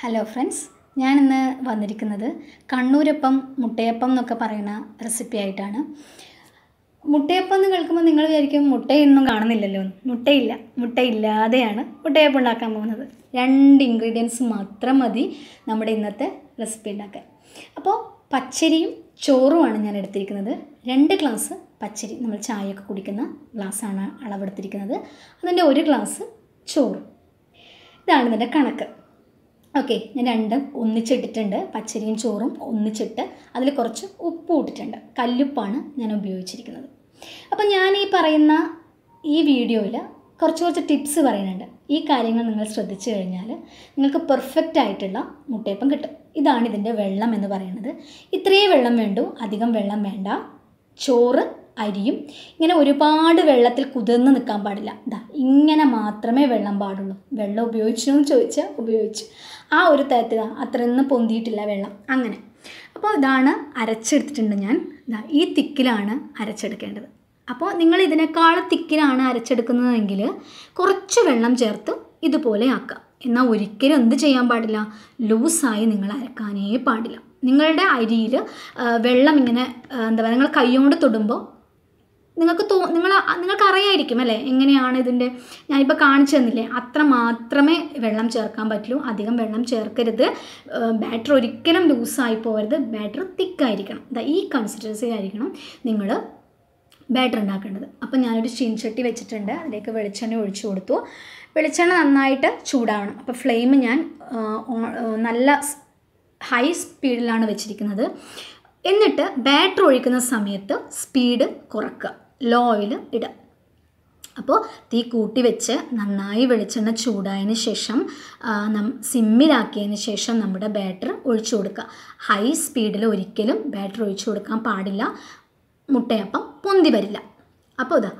hello friends ഞാനിന്ന് വന്നിരിക്കുന്നത് കണ്ണൂരപ്പം മുട്ടയപ്പം എന്നൊക്കെ പറയുന്ന റെസിപ്പി ആയിട്ടാണ് മുട്ടയപ്പം എന്ന് കേൾക്കുമ്പോൾ നിങ്ങൾ വിചാരിക്കും മുട്ടയൊന്നും കാണുന്നില്ലല്ലോ മുട്ടയില്ല മുട്ടയില്ലാതെയാണ് മുട്ടയപ്പം ഉണ്ടാക്കാൻ പോകുന്നത് രണ്ട് ഇൻഗ്രീഡിയൻസ് മാത്രം മതി നമ്മുടെ ഇന്നത്തെ റെസിപ്പി ഉണ്ടാക്കാൻ അപ്പോൾ പച്ചരിയും ചോറുമാണ് ഞാൻ എടുത്തിരിക്കുന്നത് രണ്ട് ഗ്ലാസ് പച്ചരി നമ്മൾ ചായയൊക്കെ കുടിക്കുന്ന ഗ്ലാസ്സാണ് അളവെടുത്തിരിക്കുന്നത് അതിൻ്റെ ഒരു ഗ്ലാസ് ചോറ് ഇതാണ് ഇതിൻ്റെ കണക്ക് ഓക്കെ ഞാൻ രണ്ടും ഒന്നിച്ചിട്ടിട്ടുണ്ട് പച്ചരിയും ചോറും ഒന്നിച്ചിട്ട് അതിൽ കുറച്ച് ഉപ്പ് ഇട്ടിട്ടുണ്ട് കല്ലുപ്പാണ് ഞാൻ ഉപയോഗിച്ചിരിക്കുന്നത് അപ്പം ഞാൻ ഈ പറയുന്ന ഈ വീഡിയോയിൽ കുറച്ച് കുറച്ച് ടിപ്സ് പറയുന്നുണ്ട് ഈ കാര്യങ്ങൾ നിങ്ങൾ ശ്രദ്ധിച്ചു കഴിഞ്ഞാൽ നിങ്ങൾക്ക് പെർഫെക്റ്റ് ആയിട്ടുള്ള മുട്ടയപ്പം കിട്ടും ഇതാണ് ഇതിൻ്റെ വെള്ളം എന്ന് പറയുന്നത് ഇത്രയേ വെള്ളം വേണ്ടു അധികം വെള്ളം വേണ്ട ചോറ് അരിയും ഇങ്ങനെ ഒരുപാട് വെള്ളത്തിൽ കുതിർന്ന് നിൽക്കാൻ പാടില്ല ഇതാ ഇങ്ങനെ മാത്രമേ വെള്ളം പാടുള്ളൂ വെള്ളം ഉപയോഗിച്ചു എന്ന് ചോദിച്ചാൽ ഉപയോഗിച്ചു ആ ഒരു തരത്തിൽ അത്രയൊന്നും പൊന്തിയിട്ടില്ല വെള്ളം അങ്ങനെ അപ്പോൾ ഇതാണ് അരച്ചെടുത്തിട്ടുണ്ട് ഞാൻ ഇതാ ഈ തിക്കിലാണ് അരച്ചെടുക്കേണ്ടത് അപ്പോൾ നിങ്ങൾ ഇതിനേക്കാൾ തിക്കിലാണ് അരച്ചെടുക്കുന്നതെങ്കിൽ കുറച്ച് വെള്ളം ചേർത്ത് ഇതുപോലെ ആക്കുക എന്നാൽ ഒരിക്കലും എന്ത് ചെയ്യാൻ പാടില്ല ലൂസായി നിങ്ങൾ അരക്കാനേ പാടില്ല നിങ്ങളുടെ അരിയിൽ വെള്ളം ഇങ്ങനെ എന്താ പറയുക നിങ്ങൾ കൈ കൊണ്ട് തൊടുമ്പോൾ നിങ്ങൾക്ക് തോ നിങ്ങൾ നിങ്ങൾക്ക് അറിയായിരിക്കും അല്ലേ എങ്ങനെയാണ് ഇതിൻ്റെ ഞാനിപ്പോൾ കാണിച്ചു തന്നില്ലേ അത്ര മാത്രമേ വെള്ളം ചേർക്കാൻ പറ്റുള്ളൂ അധികം വെള്ളം ചേർക്കരുത് ബാറ്റർ ഒരിക്കലും ലൂസായി പോകരുത് ബാറ്റർ തിക്കായിരിക്കണം ഈ കൺസിസ്റ്റൻസി ആയിരിക്കണം നിങ്ങൾ ബാറ്റർ ഉണ്ടാക്കേണ്ടത് അപ്പോൾ ഞാനൊരു ചീൻചട്ടി വെച്ചിട്ടുണ്ട് അതിലേക്ക് വെളിച്ചെണ്ണ ഒഴിച്ചു കൊടുത്തു വെളിച്ചെണ്ണ നന്നായിട്ട് ചൂടാവണം അപ്പോൾ ഫ്ലെയിം ഞാൻ നല്ല ഹൈ സ്പീഡിലാണ് വെച്ചിരിക്കുന്നത് എന്നിട്ട് ബാറ്റർ ഒഴിക്കുന്ന സമയത്ത് സ്പീഡ് കുറക്കുക ലോ ഓയിൽ ഇടുക അപ്പോൾ തീ കൂട്ടി വെച്ച് നന്നായി വെളിച്ചെണ്ണ ചൂടായതിന് ശേഷം നം സിമ്മിലാക്കിയതിന് ശേഷം നമ്മുടെ ബാറ്റർ ഒഴിച്ചു കൊടുക്കുക ഹൈ സ്പീഡിൽ ഒരിക്കലും ബാറ്റർ ഒഴിച്ചു കൊടുക്കാൻ പാടില്ല മുട്ടയപ്പം പൊന്തി വരില്ല അപ്പോൾ ഇതാ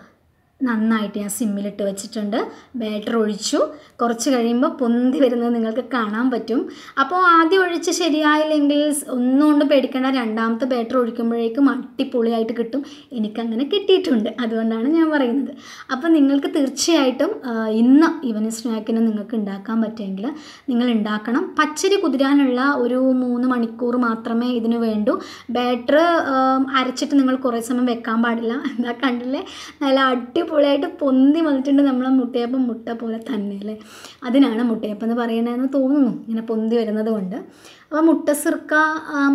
നന്നായിട്ട് ഞാൻ സിമ്മിലിട്ട് വെച്ചിട്ടുണ്ട് ബാറ്റർ ഒഴിച്ചു കുറച്ച് കഴിയുമ്പോൾ പൊന്തി വരുന്നത് നിങ്ങൾക്ക് കാണാൻ പറ്റും അപ്പോൾ ആദ്യം ഒഴിച്ച് ശരിയായില്ലെങ്കിൽ ഒന്നുകൊണ്ട് പേടിക്കേണ്ട രണ്ടാമത്തെ ബാറ്റർ ഒഴിക്കുമ്പോഴേക്കും അടിപൊളിയായിട്ട് കിട്ടും എനിക്കങ്ങനെ കിട്ടിയിട്ടുണ്ട് അതുകൊണ്ടാണ് ഞാൻ പറയുന്നത് അപ്പോൾ നിങ്ങൾക്ക് തീർച്ചയായിട്ടും ഇന്ന് ഇവന് സ്നാക്കിനെ നിങ്ങൾക്ക് ഉണ്ടാക്കാൻ പറ്റുമെങ്കിൽ നിങ്ങൾ ഉണ്ടാക്കണം പച്ചരി കുതിരാനുള്ള ഒരു മൂന്ന് മണിക്കൂർ മാത്രമേ ഇതിന് വേണ്ടു ബാറ്റർ അരച്ചിട്ട് നിങ്ങൾ കുറേ സമയം വെക്കാൻ പാടില്ല എന്താ കണ്ടില്ലേ നല്ല അടി അടിപൊളിയായിട്ട് പൊന്തി വന്നിട്ടുണ്ട് നമ്മളെ മുട്ടയപ്പം മുട്ട പോലെ തന്നെ അല്ലേ അതിനാണ് മുട്ടയപ്പം എന്ന് പറയണതെന്ന് തോന്നുന്നു ഇങ്ങനെ പൊന്തി വരുന്നത് കൊണ്ട് അപ്പോൾ മുട്ടസിർക്ക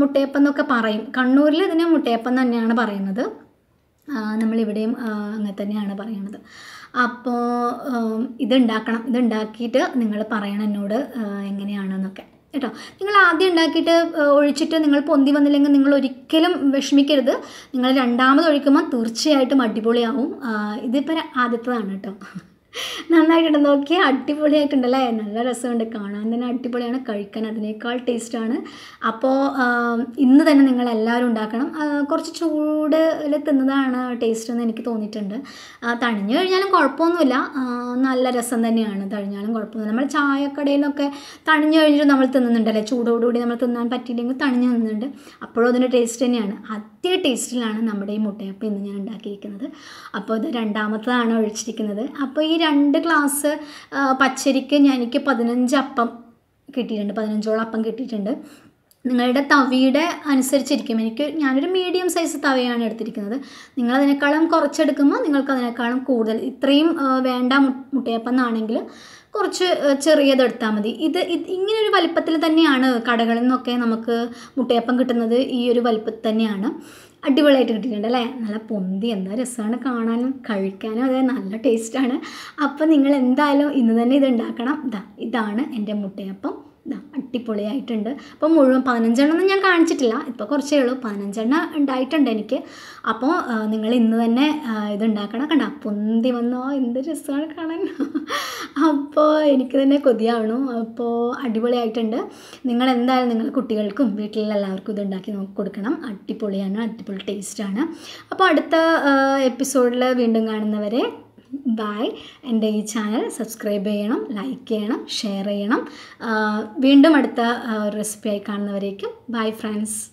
മുട്ടയപ്പം എന്നൊക്കെ പറയും കണ്ണൂരിൽ ഇതിനെ മുട്ടയപ്പം തന്നെയാണ് പറയുന്നത് നമ്മളിവിടെയും അങ്ങനെ തന്നെയാണ് പറയുന്നത് അപ്പോൾ ഇതുണ്ടാക്കണം ഇതുണ്ടാക്കിയിട്ട് നിങ്ങൾ പറയണം എന്നോട് എങ്ങനെയാണെന്നൊക്കെ കേട്ടോ നിങ്ങൾ ആദ്യം ഉണ്ടാക്കിയിട്ട് ഒഴിച്ചിട്ട് നിങ്ങൾ പൊന്തി വന്നില്ലെങ്കിൽ നിങ്ങൾ ഒരിക്കലും വിഷമിക്കരുത് നിങ്ങൾ രണ്ടാമത് ഒഴിക്കുമ്പോൾ തീർച്ചയായിട്ടും അടിപൊളിയാവും ഇതിപ്പോൾ ആദ്യത്തേതാണ് കേട്ടോ നന്നായിട്ടുണ്ട് നോക്കിയാൽ അടിപൊളിയായിട്ടുണ്ടല്ലേ നല്ല രസമുണ്ട് കാണാൻ തന്നെ അടിപൊളിയാണ് കഴിക്കാൻ അതിനേക്കാൾ ടേസ്റ്റാണ് അപ്പോൾ ഇന്ന് തന്നെ നിങ്ങൾ എല്ലാവരും ഉണ്ടാക്കണം കുറച്ച് ചൂടിൽ തിന്നതാണ് ടേസ്റ്റ് എന്ന് എനിക്ക് തോന്നിയിട്ടുണ്ട് തണിഞ്ഞു കഴിഞ്ഞാലും കുഴപ്പമൊന്നുമില്ല നല്ല രസം തന്നെയാണ് തഴിഞ്ഞാലും കുഴപ്പമൊന്നുമില്ല നമ്മൾ ചായക്കടയിലൊക്കെ തണിഞ്ഞു കഴിഞ്ഞിട്ട് നമ്മൾ തിന്നുന്നുണ്ടല്ലേ ചൂടോടുകൂടി നമ്മൾ തിന്നാൻ പറ്റിയില്ലെങ്കിൽ തണിഞ്ഞു തിന്നുന്നുണ്ട് അപ്പോഴും അതിൻ്റെ ടേസ്റ്റ് തന്നെയാണ് അത് അതേ ടേസ്റ്റിലാണ് നമ്മുടെ ഈ മുട്ടയപ്പം ഇന്ന് ഞാൻ ഉണ്ടാക്കിയിരിക്കുന്നത് അപ്പോൾ ഇത് രണ്ടാമത്തതാണ് ഒഴിച്ചിരിക്കുന്നത് അപ്പോൾ ഈ രണ്ട് ഗ്ലാസ് പച്ചരിക്ക് ഞാൻ എനിക്ക് പതിനഞ്ച് അപ്പം കിട്ടിയിട്ടുണ്ട് പതിനഞ്ചോളം അപ്പം കിട്ടിയിട്ടുണ്ട് നിങ്ങളുടെ തവിയുടെ അനുസരിച്ചിരിക്കും എനിക്ക് ഞാനൊരു മീഡിയം സൈസ് തവയാണ് എടുത്തിരിക്കുന്നത് നിങ്ങൾ കുറച്ചെടുക്കുമ്പോൾ നിങ്ങൾക്ക് അതിനേക്കാളും കൂടുതൽ ഇത്രയും വേണ്ട മുട്ടയപ്പം എന്നാണെങ്കിൽ കുറച്ച് ചെറിയത് എടുത്താൽ മതി ഇത് ഇങ്ങനെ ഒരു വലിപ്പത്തിൽ തന്നെയാണ് കടകളിൽ നിന്നൊക്കെ നമുക്ക് മുട്ടയപ്പം കിട്ടുന്നത് ഈ ഒരു വലിപ്പത്തിൽ തന്നെയാണ് അടിപൊളിയായിട്ട് കിട്ടിയിട്ടുണ്ട് അല്ലേ നല്ല പൊന്തി എന്താ രസമാണ് കാണാനും കഴിക്കാനും അതായത് നല്ല ടേസ്റ്റാണ് അപ്പം നിങ്ങൾ എന്തായാലും ഇന്ന് തന്നെ ഇത് ഉണ്ടാക്കണം ഇതാണ് എൻ്റെ മുട്ടയപ്പം അടിപൊളിയായിട്ടുണ്ട് അപ്പോൾ മുഴുവൻ പതിനഞ്ചെണ്ണം ഞാൻ കാണിച്ചിട്ടില്ല ഇപ്പോൾ കുറച്ചേ ഉള്ളൂ പതിനഞ്ചെണ്ണം ഉണ്ടായിട്ടുണ്ട് എനിക്ക് അപ്പോൾ നിങ്ങൾ ഇന്ന് തന്നെ ഇതുണ്ടാക്കണം കണ്ട പൊന്തി വന്നോ എന്ത് രസമാണ് കാണാൻ അപ്പോൾ എനിക്ക് തന്നെ കൊതിയാവണു അപ്പോൾ അടിപൊളിയായിട്ടുണ്ട് നിങ്ങൾ എന്തായാലും നിങ്ങൾ കുട്ടികൾക്കും വീട്ടിലെല്ലാവർക്കും ഇതുണ്ടാക്കി നോക്കി കൊടുക്കണം അടിപൊളിയാണ് അടിപൊളി ടേസ്റ്റാണ് അപ്പോൾ അടുത്ത എപ്പിസോഡിൽ വീണ്ടും കാണുന്നവരെ ബൈ എൻ്റെ ഈ ചാനൽ സബ്സ്ക്രൈബ് ചെയ്യണം ലൈക്ക് ചെയ്യണം ഷെയർ ചെയ്യണം വീണ്ടും അടുത്ത റെസിപ്പിയായി കാണുന്നവരേക്കും ബൈ ഫ്രണ്ട്സ്